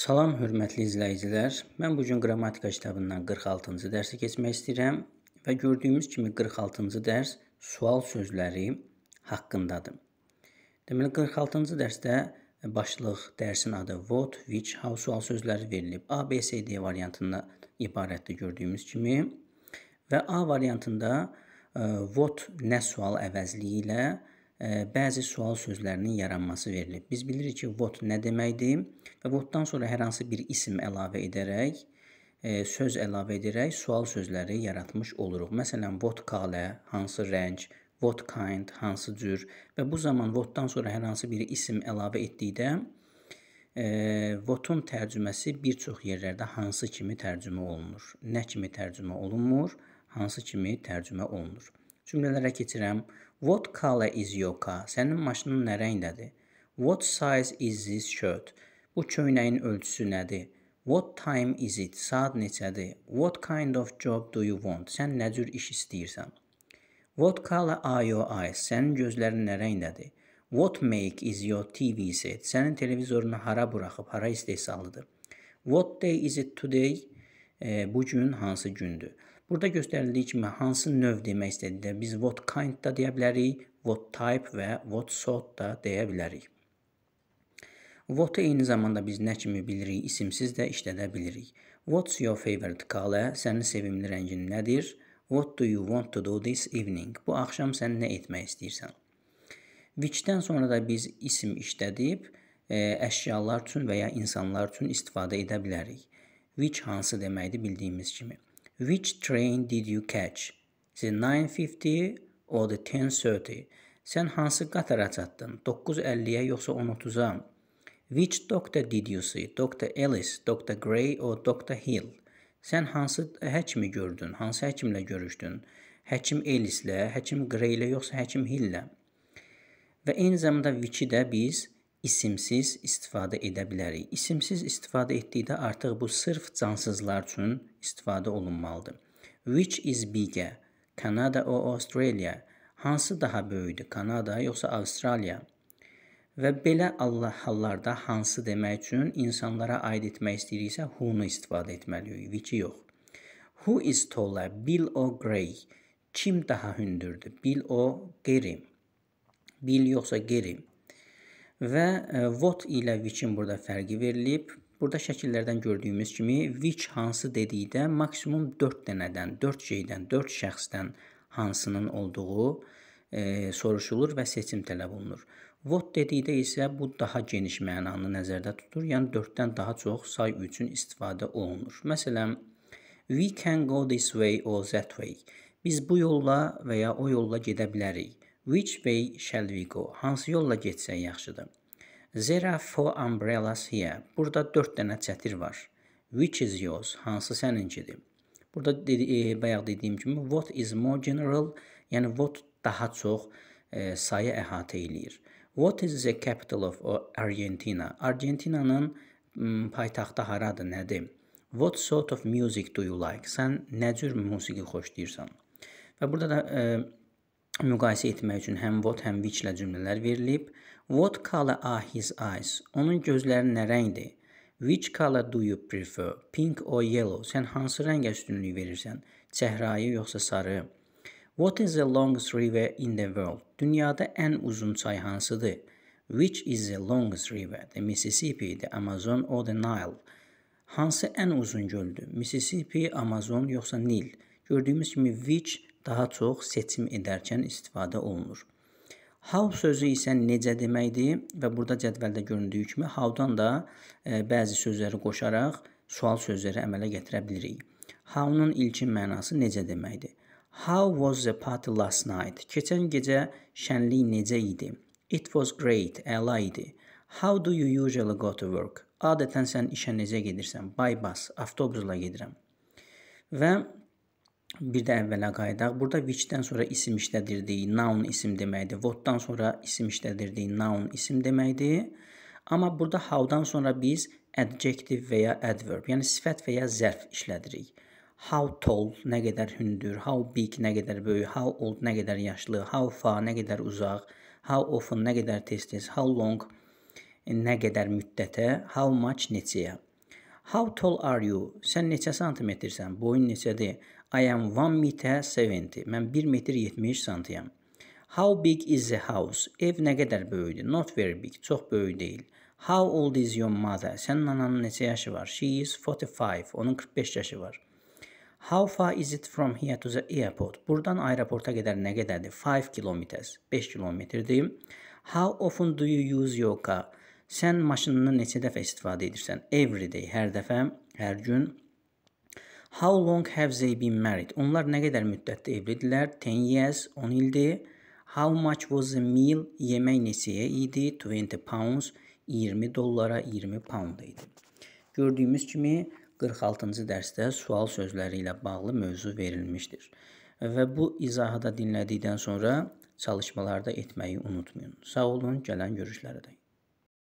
Salam hörmətli izləyicilər. Mən bu gün qrammatika kitabından 46-cı dərsə keçmək istəyirəm və gördüyümüz kimi 46-cı dərs sual sözləri haqqındadır. Deməli 46-cı dərsdə başlıq dərsin adı what, which, how sual sözləri verilib. A, B, C, D variantında ibarətdir gördüyümüz kimi və A variantında e, what nə sual əvəzliyi ilə bəzi sual sözlərinin yaranması verilib. Biz bilirik ki, vot nə deməkdir və votdan sonra hər hansı bir isim əlavə edərək, söz əlavə edərək sual sözləri yaratmış oluruq. Məsələn, vot kalə, hansı rəng, what kind, hansı cür və bu zaman votdan sonra hər hansı bir isim əlavə etdikdə e, votun tərcüməsi bir çox yerlərdə hansı kimi tərcümə olunur, nə kimi tərcümə olunmur, hansı kimi tərcümə olunur. Cümlələrə keçirəm. What color is your car? Sənin maşının nə rəngdədir? What size is this shirt? Bu köynəyin ölçüsü nədir? What time is it? Saat neçədir? What kind of job do you want? Sən nə cür iş istəyirsən? What color are your eyes? Sənin gözlərin nə rəngdədir? What make is your TV set? Sənin televizorunu hara buraxıb, hara istehsalıdır? What day is it today? E, bu gün hansı gündür? Burada göstərildiyi kimi hansı növ demək istədikdə biz what kind da deyə bilərik, what type və what sort da deyə bilərik. What eyni zamanda biz nə kimi bilirik, isimsiz də işlədə bilirik. What's your favorite color? Sənin sevimli rəngin nədir? What do you want to do this evening? Bu axşam sən nə etmək istəyirsən? Which-dən sonra da biz isim işlədib ə, e, əşyalar üçün və ya insanlar üçün istifadə edə bilərik. Which hansı deməkdir bildiyimiz kimi. Which train did you catch? The 9.50 or the 10.30? Sən hansı qatara çatdın? 9.50-yə yoxsa 10.30-a? Which doctor did you see? Dr. Ellis, Dr. Gray or Dr. Hill? Sən hansı həkimi gördün? Hansı həkimlə görüşdün? Həkim Ellislə, həkim Gray ilə yoxsa həkim Hill ilə? Və eyni zamanda Which-i də biz isimsiz istifadə edə bilərik. İsimsiz istifadə etdikdə artıq bu sırf cansızlar üçün istifadə olunmalıdır. Which is bigger? Kanada or Australia? Hansı daha böyükdür? Kanada yoxsa Avstraliya? Və belə Allah hallarda hansı demək üçün insanlara aid etmək istəyiriksə who-nu istifadə etməliyik, which-i yox. Who is taller? Bill or Grey? Kim daha hündürdür? Bill or Gary? Bill yoxsa Gary? Və what e, ilə which-in burada fərqi verilib. Burada şəkillərdən gördüyümüz kimi which hansı dedikdə maksimum 4 dənədən, 4 şeydən, 4 şəxsdən hansının olduğu e, soruşulur və seçim tələb olunur. What dedikdə isə bu daha geniş mənanı nəzərdə tutur, yəni 4-dən daha çox say üçün istifadə olunur. Məsələn, we can go this way or that way. Biz bu yolla və ya o yolla gedə bilərik. Which way shall we go? Hansı yolla getsək yaxşıdır? There are four umbrellas here. Burada 4 dənə çətir var. Which is yours? Hansı səninkidir? Burada dedi, e, bayaq dediyim kimi what is more general, yəni what daha çox e, sayı əhatə eləyir. What is the capital of Argentina? Argentinanın paytaxtı haradır, nədir? What sort of music do you like? Sən nə cür musiqi xoşlayırsan? Və burada da e, müqayisə etmək üçün həm what, həm which ilə cümlələr verilib. What color are his eyes? Onun gözləri nə rəngdir? Which color do you prefer? Pink or yellow? Sən hansı rəngə üstünlük verirsən? Çəhrayı yoxsa sarı? What is the longest river in the world? Dünyada ən uzun çay hansıdır? Which is the longest river? The Mississippi, the Amazon or the Nile? Hansı ən uzun göldür? Mississippi, Amazon yoxsa Nil? Gördüyümüz kimi which daha çox seçim edərkən istifadə olunur. How sözü isə necə deməkdir və burada cədvəldə göründüyü kimi how-dan da e, bəzi sözləri qoşaraq sual sözləri əmələ gətirə bilirik. How-nun ilkin mənası necə deməkdir? How was the party last night? Keçən gecə şənlik necə idi? It was great, əla idi. How do you usually go to work? Adətən sən işə necə gedirsən? By bus, avtobusla gedirəm. Və bir də əvvələ qayıdaq. Burada which-dən sonra isim işlədirdiyi noun isim deməkdir. What-dan sonra isim işlədirdiyi noun isim deməkdir. Amma burada how-dan sonra biz adjective və ya adverb, yəni sifət və ya zərf işlədirik. How tall nə qədər hündür, how big nə qədər böyük, how old nə qədər yaşlı, how far nə qədər uzaq, how often nə qədər tez-tez, how long nə qədər müddətə, how much neçəyə. How tall are you? Sən neçə santimetrsən? Boyun neçədir? I am 1 meter 70. Mən 1 metr 70 santiyam. How big is the house? Ev nə qədər böyükdür? Not very big. Çox böyük deyil. How old is your mother? Sənin ananın neçə yaşı var? She is 45. Onun 45 yaşı var. How far is it from here to the airport? Buradan aeroporta qədər nə qədərdir? 5 kilometers. 5 kilometrdir. How often do you use your car? Sən maşınından neçə dəfə istifadə edirsən? Every day, hər dəfə, hər gün. How long have they been married? Onlar nə qədər müddətdə evlidirlər? 10 years, 10 ildir. How much was the meal? Yemək neçəyə idi? 20 pounds, 20 dollara, 20 pound idi. Gördüyümüz kimi 46-cı dərsdə sual sözləri ilə bağlı mövzu verilmişdir. Və bu izahı da dinlədikdən sonra çalışmalarda etməyi unutmayın. Sağ olun, gələn görüşlərə dək.